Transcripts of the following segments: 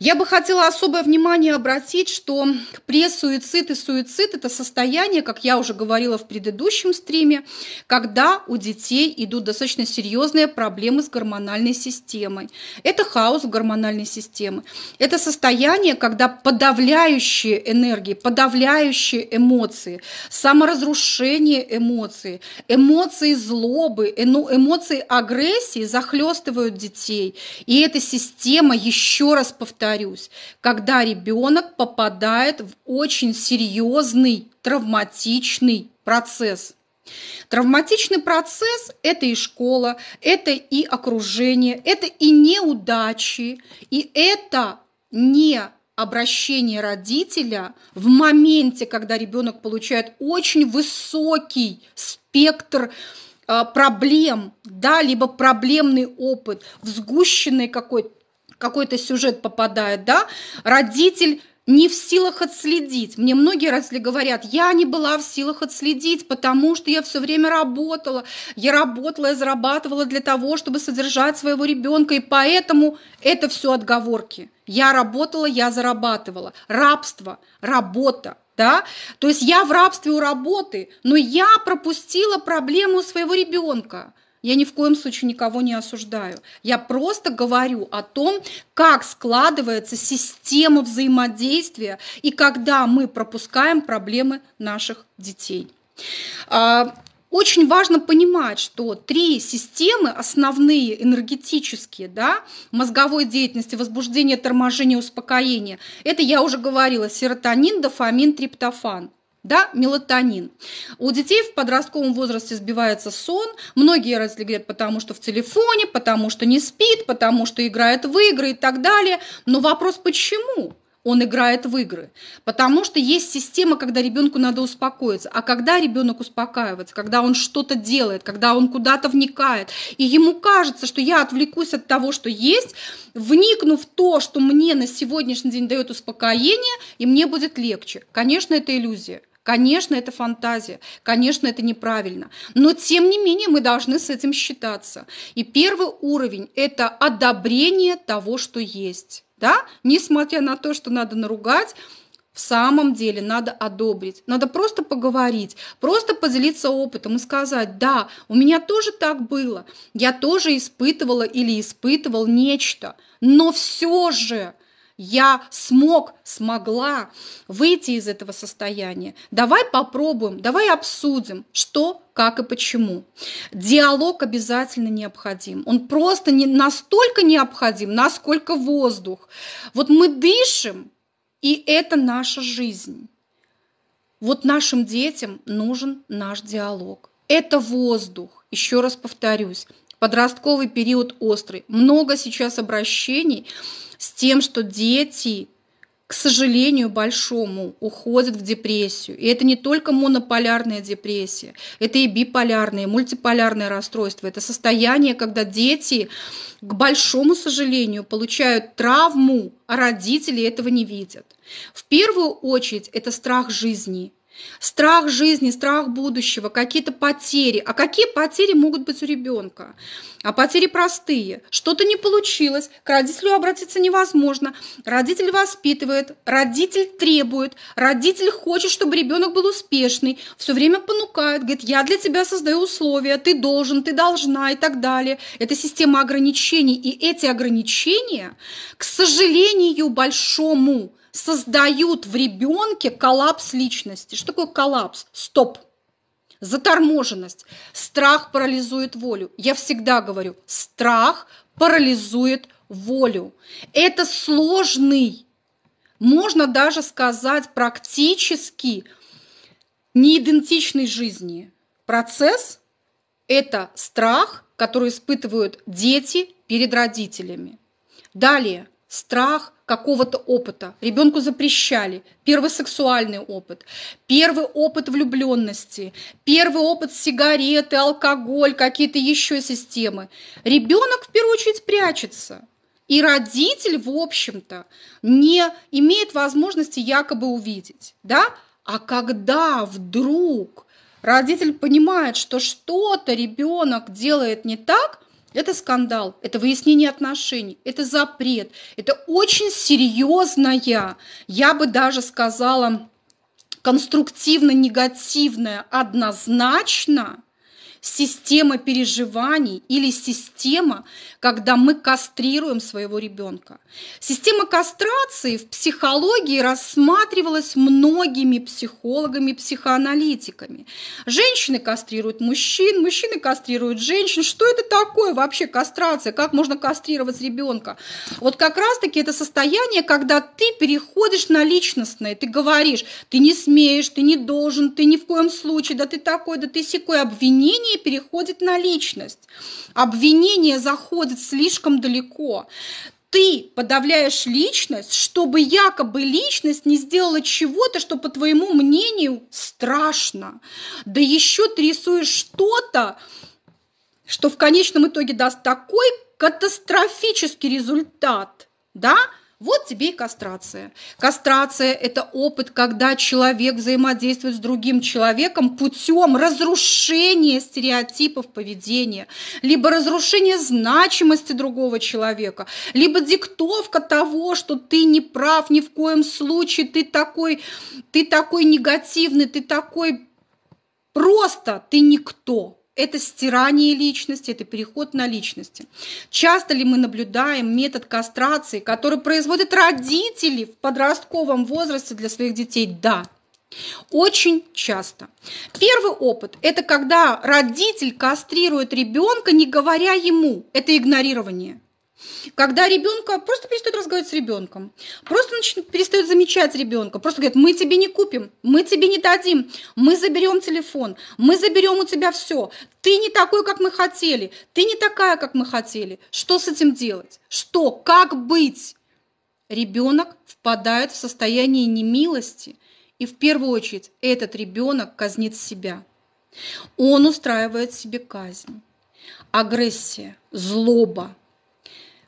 Я бы хотела особое внимание обратить, что пресс-суицид и суицид – это состояние, как я уже говорила в предыдущем стриме, когда у детей идут достаточно серьезные проблемы с гормональной системой. Это хаос гормональной системы. Это состояние, когда подавляющие энергии, подавляющие эмоции, саморазрушение эмоций, эмоции злобы, эмоции агрессии захлестывают детей. И эта система, еще раз повторяю, повторюсь, когда ребенок попадает в очень серьезный травматичный процесс. Травматичный процесс – это и школа, это и окружение, это и неудачи, и это не обращение родителя в моменте, когда ребенок получает очень высокий спектр а, проблем, да, либо проблемный опыт, в какой-то какой-то сюжет попадает, да, родитель не в силах отследить. Мне многие родители говорят, я не была в силах отследить, потому что я все время работала. Я работала, я зарабатывала для того, чтобы содержать своего ребенка, и поэтому это все отговорки. Я работала, я зарабатывала. Рабство, работа. Да? То есть я в рабстве у работы, но я пропустила проблему своего ребенка. Я ни в коем случае никого не осуждаю. Я просто говорю о том, как складывается система взаимодействия и когда мы пропускаем проблемы наших детей. А, очень важно понимать, что три системы основные энергетические, да, мозговой деятельности, возбуждение, торможение, успокоение, это я уже говорила, серотонин, дофамин, триптофан да, мелатонин. У детей в подростковом возрасте сбивается сон. Многие разлегают, потому что в телефоне, потому что не спит, потому что играет в игры и так далее. Но вопрос, почему? он играет в игры. Потому что есть система, когда ребенку надо успокоиться. А когда ребенок успокаивается, когда он что-то делает, когда он куда-то вникает, и ему кажется, что я отвлекусь от того, что есть, вникну в то, что мне на сегодняшний день дает успокоение, и мне будет легче. Конечно, это иллюзия. Конечно, это фантазия, конечно, это неправильно, но тем не менее мы должны с этим считаться. И первый уровень – это одобрение того, что есть. Да? Несмотря на то, что надо наругать, в самом деле надо одобрить, надо просто поговорить, просто поделиться опытом и сказать, да, у меня тоже так было, я тоже испытывала или испытывал нечто, но все же я смог, смогла выйти из этого состояния. Давай попробуем, давай обсудим, что, как и почему. Диалог обязательно необходим. Он просто не настолько необходим, насколько воздух. Вот мы дышим, и это наша жизнь. Вот нашим детям нужен наш диалог. Это воздух, еще раз повторюсь. Подростковый период острый. Много сейчас обращений с тем, что дети, к сожалению, большому, уходят в депрессию. И это не только монополярная депрессия, это и биполярные, и мультиполярные расстройства. Это состояние, когда дети, к большому сожалению, получают травму, а родители этого не видят. В первую очередь это страх жизни – Страх жизни, страх будущего, какие-то потери. А какие потери могут быть у ребенка? А потери простые. Что-то не получилось, к родителю обратиться невозможно. Родитель воспитывает, родитель требует, родитель хочет, чтобы ребенок был успешный, все время понукает, говорит, я для тебя создаю условия, ты должен, ты должна и так далее. Это система ограничений. И эти ограничения, к сожалению, большому, создают в ребенке коллапс личности. Что такое коллапс? Стоп. Заторможенность. Страх парализует волю. Я всегда говорю, страх парализует волю. Это сложный, можно даже сказать, практически неидентичный жизни процесс. Это страх, который испытывают дети перед родителями. Далее, страх какого-то опыта. Ребенку запрещали. Первый сексуальный опыт, первый опыт влюбленности, первый опыт сигареты, алкоголь, какие-то еще системы. Ребенок в первую очередь прячется. И родитель, в общем-то, не имеет возможности якобы увидеть. Да? А когда вдруг родитель понимает, что что-то ребенок делает не так, это скандал, это выяснение отношений, это запрет, это очень серьезная, я бы даже сказала, конструктивно-негативная однозначно система переживаний или система, когда мы кастрируем своего ребенка. Система кастрации в психологии рассматривалась многими психологами, психоаналитиками. Женщины кастрируют мужчин, мужчины кастрируют женщин. Что это такое вообще кастрация? Как можно кастрировать ребенка? Вот как раз-таки это состояние, когда ты переходишь на личностное, ты говоришь, ты не смеешь, ты не должен, ты ни в коем случае, да ты такой, да ты секой. Обвинение обвинение переходит на личность. Обвинение заходит слишком далеко ты подавляешь личность, чтобы якобы личность не сделала чего-то, что, по твоему мнению, страшно. Да еще ты рисуешь что-то, что в конечном итоге даст такой катастрофический результат, да, вот тебе и кастрация. Кастрация – это опыт, когда человек взаимодействует с другим человеком путем разрушения стереотипов поведения, либо разрушения значимости другого человека, либо диктовка того, что ты не прав ни в коем случае, ты такой, ты такой негативный, ты такой просто, ты никто это стирание личности, это переход на личности. Часто ли мы наблюдаем метод кастрации, который производят родители в подростковом возрасте для своих детей? Да. Очень часто. Первый опыт – это когда родитель кастрирует ребенка, не говоря ему. Это игнорирование. Когда ребенка просто перестает разговаривать с ребенком, просто начинает, перестает замечать ребенка, просто говорит, мы тебе не купим, мы тебе не дадим, мы заберем телефон, мы заберем у тебя все, ты не такой, как мы хотели, ты не такая, как мы хотели. Что с этим делать? Что? Как быть? Ребенок впадает в состояние немилости, и в первую очередь этот ребенок казнит себя. Он устраивает себе казнь. Агрессия, злоба,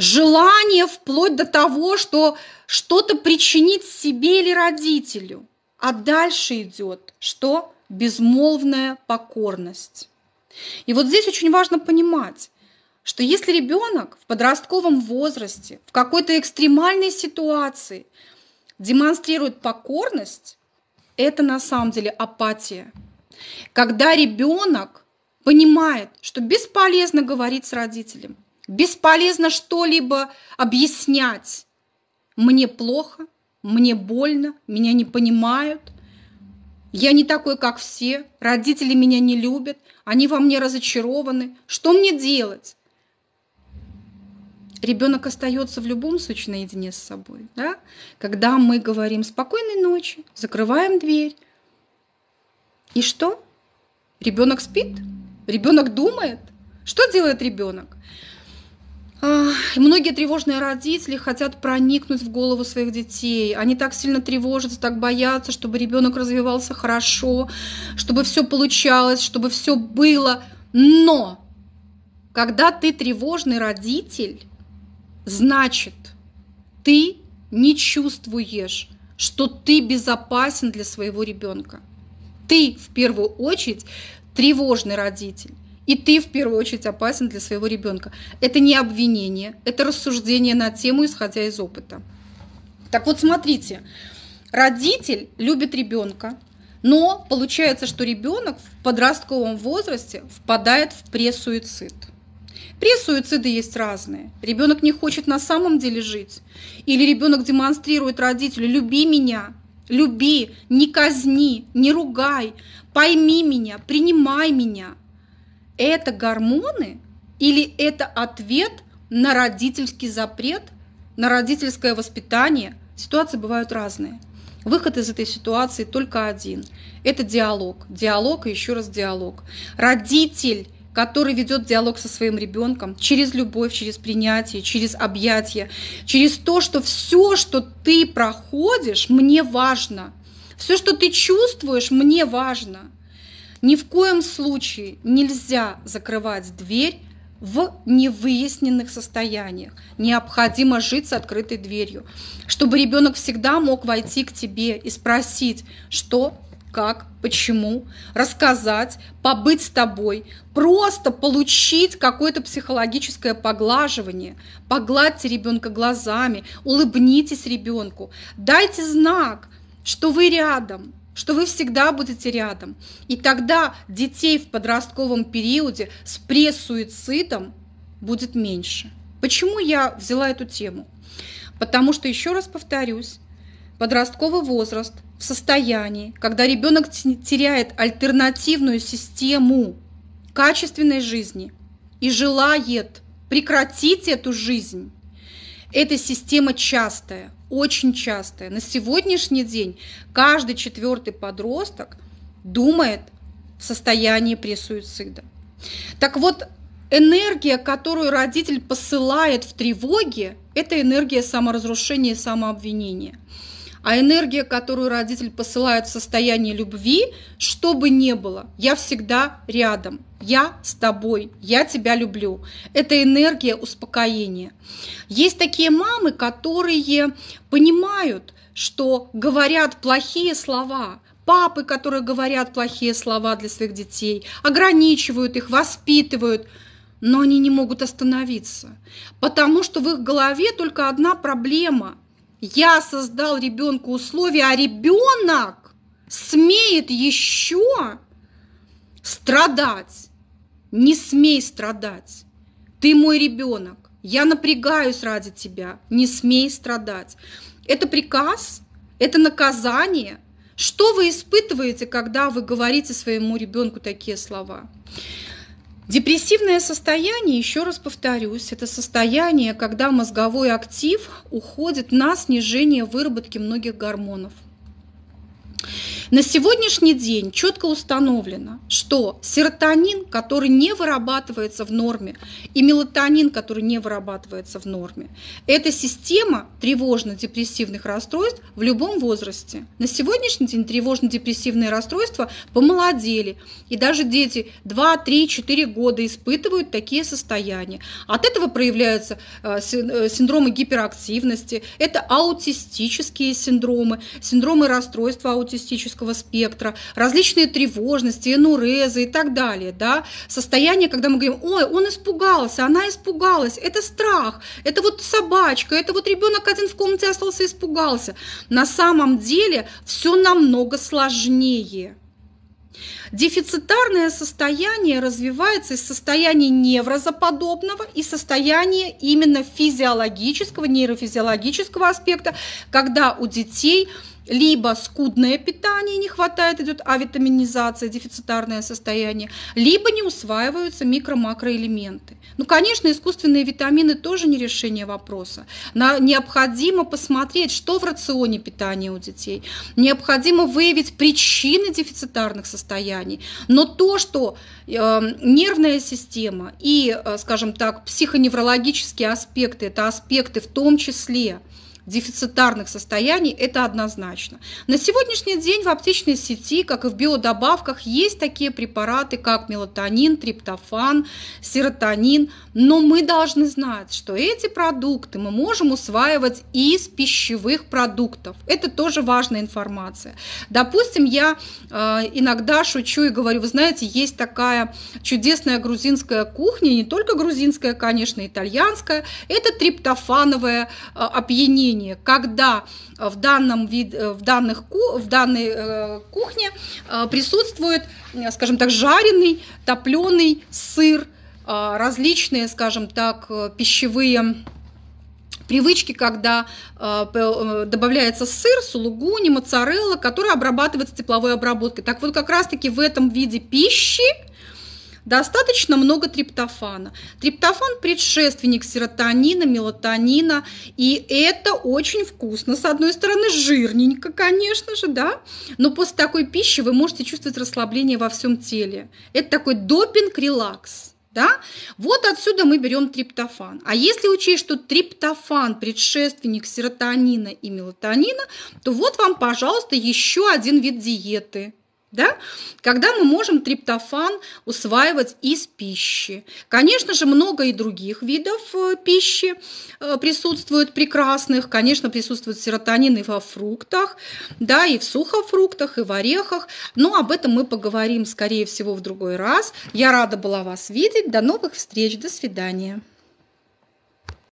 желание вплоть до того, что что-то причинить себе или родителю. А дальше идет что? Безмолвная покорность. И вот здесь очень важно понимать, что если ребенок в подростковом возрасте, в какой-то экстремальной ситуации демонстрирует покорность, это на самом деле апатия. Когда ребенок понимает, что бесполезно говорить с родителем, бесполезно что-либо объяснять. Мне плохо, мне больно, меня не понимают. Я не такой, как все, родители меня не любят, они во мне разочарованы. Что мне делать? Ребенок остается в любом случае наедине с собой. Да? Когда мы говорим «спокойной ночи», закрываем дверь. И что? Ребенок спит? Ребенок думает? Что делает ребенок? Многие тревожные родители хотят проникнуть в голову своих детей. Они так сильно тревожатся, так боятся, чтобы ребенок развивался хорошо, чтобы все получалось, чтобы все было. Но когда ты тревожный родитель, значит, ты не чувствуешь, что ты безопасен для своего ребенка. Ты в первую очередь тревожный родитель. И ты в первую очередь опасен для своего ребенка. Это не обвинение, это рассуждение на тему, исходя из опыта. Так вот, смотрите, родитель любит ребенка, но получается, что ребенок в подростковом возрасте впадает в пресуицид. Пресуициды есть разные. Ребенок не хочет на самом деле жить. Или ребенок демонстрирует родителю «люби меня», «люби», «не казни», «не ругай», «пойми меня», «принимай меня» это гормоны или это ответ на родительский запрет, на родительское воспитание. Ситуации бывают разные. Выход из этой ситуации только один. Это диалог. Диалог и еще раз диалог. Родитель который ведет диалог со своим ребенком через любовь, через принятие, через объятия, через то, что все, что ты проходишь, мне важно. Все, что ты чувствуешь, мне важно. Ни в коем случае нельзя закрывать дверь в невыясненных состояниях. Необходимо жить с открытой дверью, чтобы ребенок всегда мог войти к тебе и спросить, что, как, почему, рассказать, побыть с тобой, просто получить какое-то психологическое поглаживание. Погладьте ребенка глазами, улыбнитесь ребенку, дайте знак, что вы рядом, что вы всегда будете рядом. И тогда детей в подростковом периоде с пресуицидом будет меньше. Почему я взяла эту тему? Потому что, еще раз повторюсь, подростковый возраст в состоянии, когда ребенок теряет альтернативную систему качественной жизни и желает прекратить эту жизнь, эта система частая, очень частая. На сегодняшний день каждый четвертый подросток думает в состоянии пресуицида. Так вот, энергия, которую родитель посылает в тревоге, это энергия саморазрушения и самообвинения а энергия, которую родитель посылает в состояние любви, что бы ни было, я всегда рядом, я с тобой, я тебя люблю. Это энергия успокоения. Есть такие мамы, которые понимают, что говорят плохие слова, папы, которые говорят плохие слова для своих детей, ограничивают их, воспитывают – но они не могут остановиться, потому что в их голове только одна проблема я создал ребенку условия, а ребенок смеет еще страдать. Не смей страдать. Ты мой ребенок. Я напрягаюсь ради тебя. Не смей страдать. Это приказ, это наказание. Что вы испытываете, когда вы говорите своему ребенку такие слова? Депрессивное состояние, еще раз повторюсь, это состояние, когда мозговой актив уходит на снижение выработки многих гормонов – на сегодняшний день четко установлено, что серотонин, который не вырабатывается в норме, и мелатонин, который не вырабатывается в норме, это система тревожно-депрессивных расстройств в любом возрасте. На сегодняшний день тревожно-депрессивные расстройства помолодели, и даже дети 2, 3, 4 года испытывают такие состояния. От этого проявляются э, э, синдромы гиперактивности, это аутистические синдромы, синдромы расстройства аутистического аутистического спектра, различные тревожности, энурезы и так далее. Да? Состояние, когда мы говорим, ой, он испугался, она испугалась, это страх, это вот собачка, это вот ребенок один в комнате остался испугался. На самом деле все намного сложнее. Дефицитарное состояние развивается из состояния неврозоподобного и состояния именно физиологического, нейрофизиологического аспекта, когда у детей либо скудное питание, не хватает, идет авитаминизация, дефицитарное состояние, либо не усваиваются микро-макроэлементы. Ну, конечно, искусственные витамины тоже не решение вопроса. На, необходимо посмотреть, что в рационе питания у детей. Необходимо выявить причины дефицитарных состояний. Но то, что э, нервная система и, э, скажем так, психоневрологические аспекты, это аспекты в том числе, дефицитарных состояний, это однозначно. На сегодняшний день в аптечной сети, как и в биодобавках, есть такие препараты, как мелатонин, триптофан, серотонин, но мы должны знать, что эти продукты мы можем усваивать из пищевых продуктов. Это тоже важная информация. Допустим, я э, иногда шучу и говорю, вы знаете, есть такая чудесная грузинская кухня, не только грузинская, конечно, итальянская, это триптофановое э, опьянение явление, когда э, в, данном вид, э, в, данных, в данной э, кухне присутствует, скажем так, жареный, топленый сыр, различные, скажем так, пищевые привычки, когда добавляется сыр, сулугуни, моцарелла, который обрабатывается тепловой обработкой. Так вот, как раз-таки в этом виде пищи достаточно много триптофана. Триптофан – предшественник серотонина, мелатонина, и это очень вкусно. С одной стороны, жирненько, конечно же, да, но после такой пищи вы можете чувствовать расслабление во всем теле. Это такой допинг-релакс. Да? Вот отсюда мы берем триптофан. А если учесть, что триптофан – предшественник серотонина и мелатонина, то вот вам, пожалуйста, еще один вид диеты – да? Когда мы можем триптофан усваивать из пищи. Конечно же, много и других видов э, пищи э, присутствует прекрасных. Конечно, присутствует серотонин и во фруктах, да, и в сухофруктах, и в орехах. Но об этом мы поговорим, скорее всего, в другой раз. Я рада была вас видеть. До новых встреч. До свидания.